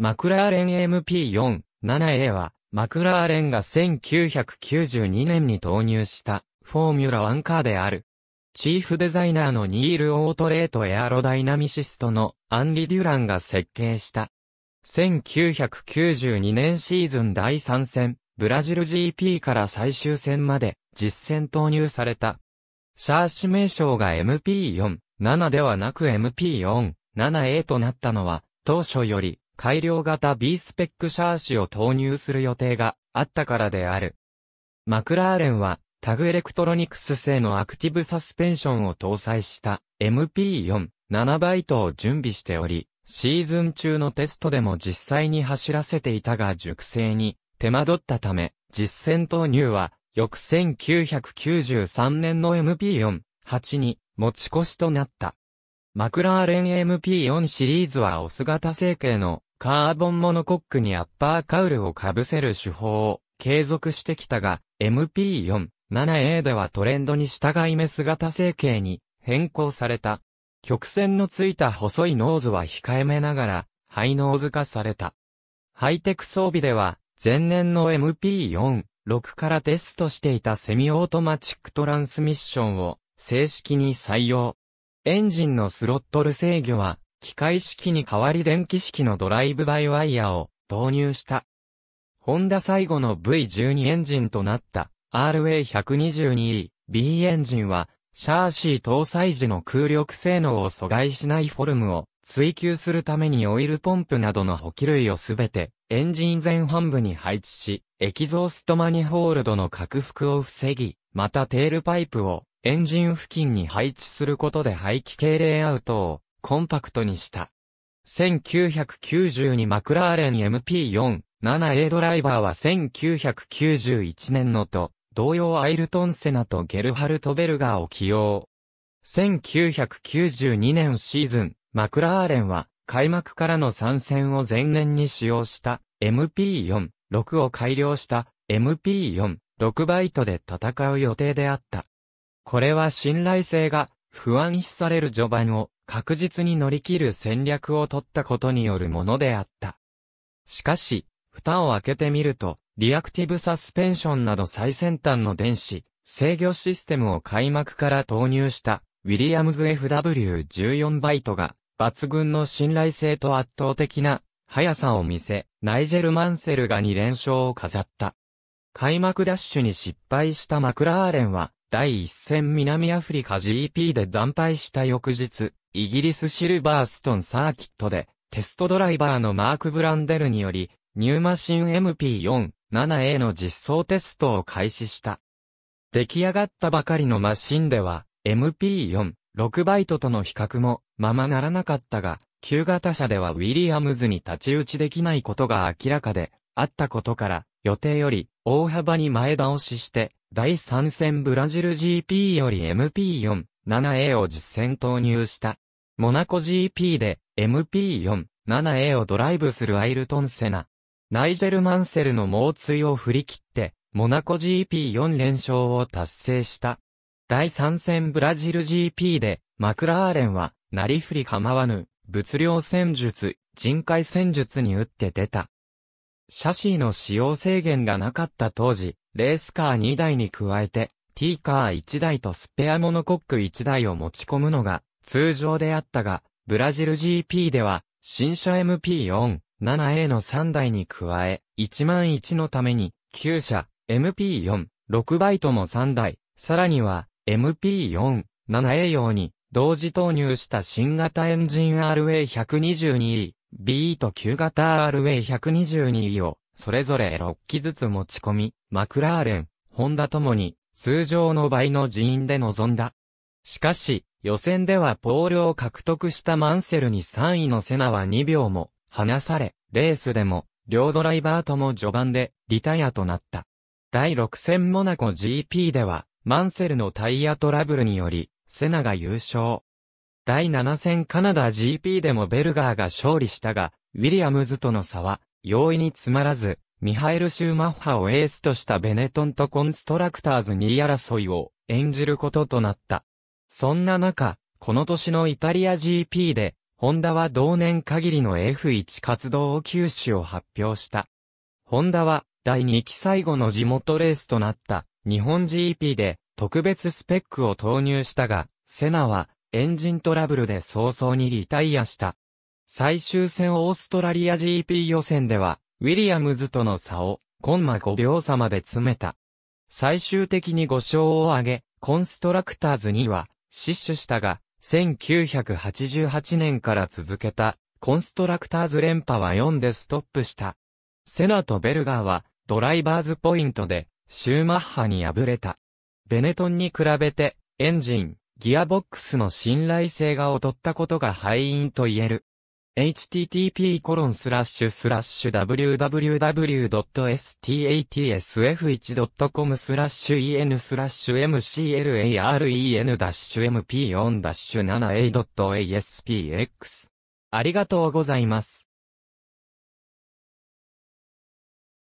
マクラーレン MP4、7A は、マクラーレンが1992年に投入したフォーミュラワンカーである。チーフデザイナーのニール・オートレート・エアロダイナミシストのアンリ・デュランが設計した。1992年シーズン第3戦、ブラジル GP から最終戦まで実戦投入された。シャーシ名称が MP4、7ではなく MP4、7A となったのは当初より改良型 B スペックシャーシを投入する予定があったからである。マクラーレンはタグエレクトロニクス製のアクティブサスペンションを搭載した MP4-7 バイトを準備しており、シーズン中のテストでも実際に走らせていたが熟成に手間取ったため、実戦投入は翌1993年の MP4-8 に持ち越しとなった。マクラーレン MP4 シリーズはオス型成形のカーボンモノコックにアッパーカウルを被せる手法を継続してきたが、MP4、7A ではトレンドに従い目姿成形に変更された。曲線のついた細いノーズは控えめながら、ハイノーズ化された。ハイテク装備では、前年の MP4、6からテストしていたセミオートマチックトランスミッションを正式に採用。エンジンのスロットル制御は機械式に代わり電気式のドライブバイワイヤーを導入した。ホンダ最後の V12 エンジンとなった RA122E B エンジンは、シャーシー搭載時の空力性能を阻害しないフォルムを追求するためにオイルポンプなどの補給類をすべてエンジン前半部に配置し、エキゾーストマニホールドの拡幅を防ぎ、またテールパイプをエンジン付近に配置することで排気系レイアウトをコンパクトにした。1992マクラーレン MP4、7A ドライバーは1991年のと、同様アイルトンセナとゲルハルト・ベルガーを起用。1992年シーズン、マクラーレンは、開幕からの参戦を前年に使用した MP4、6を改良した MP4、6バイトで戦う予定であった。これは信頼性が不安視される序盤を確実に乗り切る戦略を取ったことによるものであった。しかし、蓋を開けてみると、リアクティブサスペンションなど最先端の電子、制御システムを開幕から投入したウィリアムズ FW14 バイトが抜群の信頼性と圧倒的な速さを見せ、ナイジェル・マンセルが2連勝を飾った。開幕ダッシュに失敗したマクラーレンは第一戦南アフリカ GP で惨敗した翌日、イギリスシルバーストンサーキットで、テストドライバーのマーク・ブランデルにより、ニューマシン MP4-7A の実装テストを開始した。出来上がったばかりのマシンでは、MP4、6バイトとの比較もままならなかったが、旧型車ではウィリアムズに立ち打ちできないことが明らかで、あったことから、予定より大幅に前倒しして、第3戦ブラジル GP より MP4、7A を実戦投入した。モナコ GP で MP4、7A をドライブするアイルトンセナ。ナイジェル・マンセルの猛追を振り切って、モナコ GP4 連勝を達成した。第3戦ブラジル GP で、マクラーレンは、なりふり構わぬ、物量戦術、人海戦術に打って出た。シャシーの使用制限がなかった当時、レースカー2台に加えて、T カー1台とスペアモノコック1台を持ち込むのが通常であったが、ブラジル GP では、新車 MP4、7A の3台に加え、1万1のために、旧車、MP4、6バイトも3台、さらには、MP4、7A 用に、同時投入した新型エンジン RA122E、B と旧型 RA122E を、それぞれ6機ずつ持ち込み、マクラーレン、ホンダともに、通常の倍の人員で臨んだ。しかし、予選ではポールを獲得したマンセルに3位のセナは2秒も、離され、レースでも、両ドライバーとも序盤で、リタイアとなった。第6戦モナコ GP では、マンセルのタイヤトラブルにより、セナが優勝。第7戦カナダ GP でもベルガーが勝利したが、ウィリアムズとの差は、容易に詰まらず、ミハエル・シューマッハをエースとしたベネトンとコンストラクターズ2位争いを演じることとなった。そんな中、この年のイタリア GP で、ホンダは同年限りの F1 活動を休止を発表した。ホンダは、第2期最後の地元レースとなった、日本 GP で、特別スペックを投入したが、セナは、エンジントラブルで早々にリタイアした。最終戦オーストラリア GP 予選では、ウィリアムズとの差を、コンマ5秒差まで詰めた。最終的に5勝を挙げ、コンストラクターズには、失守したが、1988年から続けた、コンストラクターズ連覇は4でストップした。セナとベルガーは、ドライバーズポイントで、シューマッハに敗れた。ベネトンに比べて、エンジン、ギアボックスの信頼性が劣ったことが敗因と言える。http://www.statsf1.com スラッシュ en スラッシュ mclaren-mp4-7a.aspx ありがとうございます。